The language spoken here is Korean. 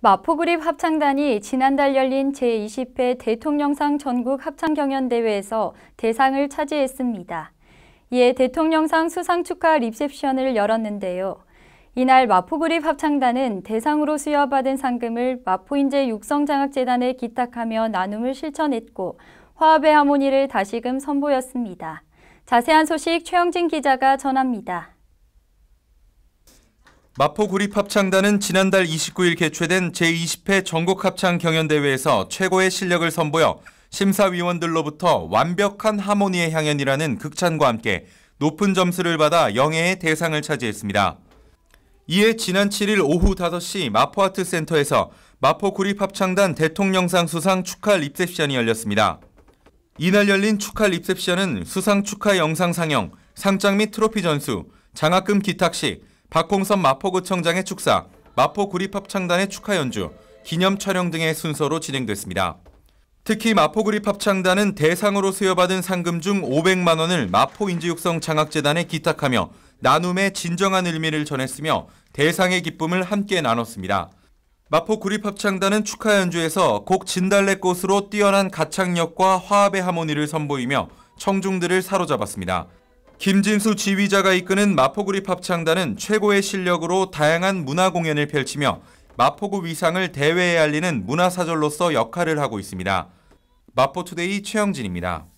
마포그립 합창단이 지난달 열린 제20회 대통령상 전국 합창경연대회에서 대상을 차지했습니다. 이에 대통령상 수상 축하 리셉션을 열었는데요. 이날 마포그립 합창단은 대상으로 수여받은 상금을 마포인재 육성장학재단에 기탁하며 나눔을 실천했고 화합의 하모니를 다시금 선보였습니다. 자세한 소식 최영진 기자가 전합니다. 마포구립합창단은 지난달 29일 개최된 제20회 전국합창 경연대회에서 최고의 실력을 선보여 심사위원들로부터 완벽한 하모니의 향연이라는 극찬과 함께 높은 점수를 받아 영예의 대상을 차지했습니다. 이에 지난 7일 오후 5시 마포아트센터에서 마포구립합창단 대통령상 수상 축하 리셉션이 열렸습니다. 이날 열린 축하 리셉션은 수상 축하 영상 상영, 상장 및 트로피 전수, 장학금 기탁식, 박홍선 마포구청장의 축사, 마포구립합창단의 축하 연주, 기념 촬영 등의 순서로 진행됐습니다. 특히 마포구립합창단은 대상으로 수여받은 상금 중 500만 원을 마포인지육성 장학재단에 기탁하며 나눔의 진정한 의미를 전했으며 대상의 기쁨을 함께 나눴습니다. 마포구립합창단은 축하 연주에서 곡 진달래꽃으로 뛰어난 가창력과 화합의 하모니를 선보이며 청중들을 사로잡았습니다. 김진수 지휘자가 이끄는 마포구립 합창단은 최고의 실력으로 다양한 문화 공연을 펼치며 마포구 위상을 대외에 알리는 문화사절로서 역할을 하고 있습니다. 마포투데이 최영진입니다.